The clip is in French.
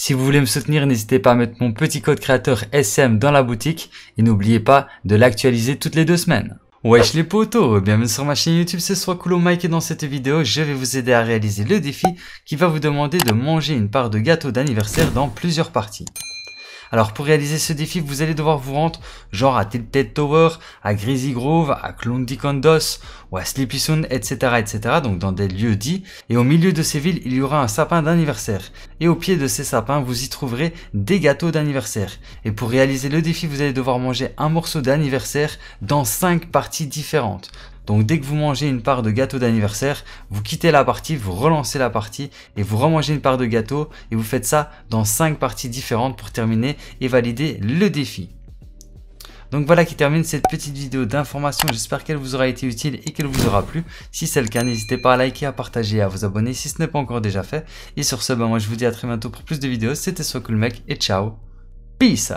Si vous voulez me soutenir, n'hésitez pas à mettre mon petit code créateur SM dans la boutique et n'oubliez pas de l'actualiser toutes les deux semaines. Wesh les potos, bienvenue sur ma chaîne YouTube, c'est soit cool Mike et dans cette vidéo, je vais vous aider à réaliser le défi qui va vous demander de manger une part de gâteau d'anniversaire dans plusieurs parties. Alors pour réaliser ce défi, vous allez devoir vous rendre genre à Tilted Tower, à Greasy Grove, à Klondikondos Condos ou à Sleepy Soon, etc., etc. Donc dans des lieux dits. Et au milieu de ces villes, il y aura un sapin d'anniversaire. Et au pied de ces sapins, vous y trouverez des gâteaux d'anniversaire. Et pour réaliser le défi, vous allez devoir manger un morceau d'anniversaire dans 5 parties différentes. Donc dès que vous mangez une part de gâteau d'anniversaire, vous quittez la partie, vous relancez la partie et vous remangez une part de gâteau et vous faites ça dans 5 parties différentes pour terminer et valider le défi. Donc voilà qui termine cette petite vidéo d'information. J'espère qu'elle vous aura été utile et qu'elle vous aura plu. Si c'est le cas, n'hésitez pas à liker, à partager et à vous abonner si ce n'est pas encore déjà fait. Et sur ce, ben, moi je vous dis à très bientôt pour plus de vidéos. C'était Sokulmec et ciao. Peace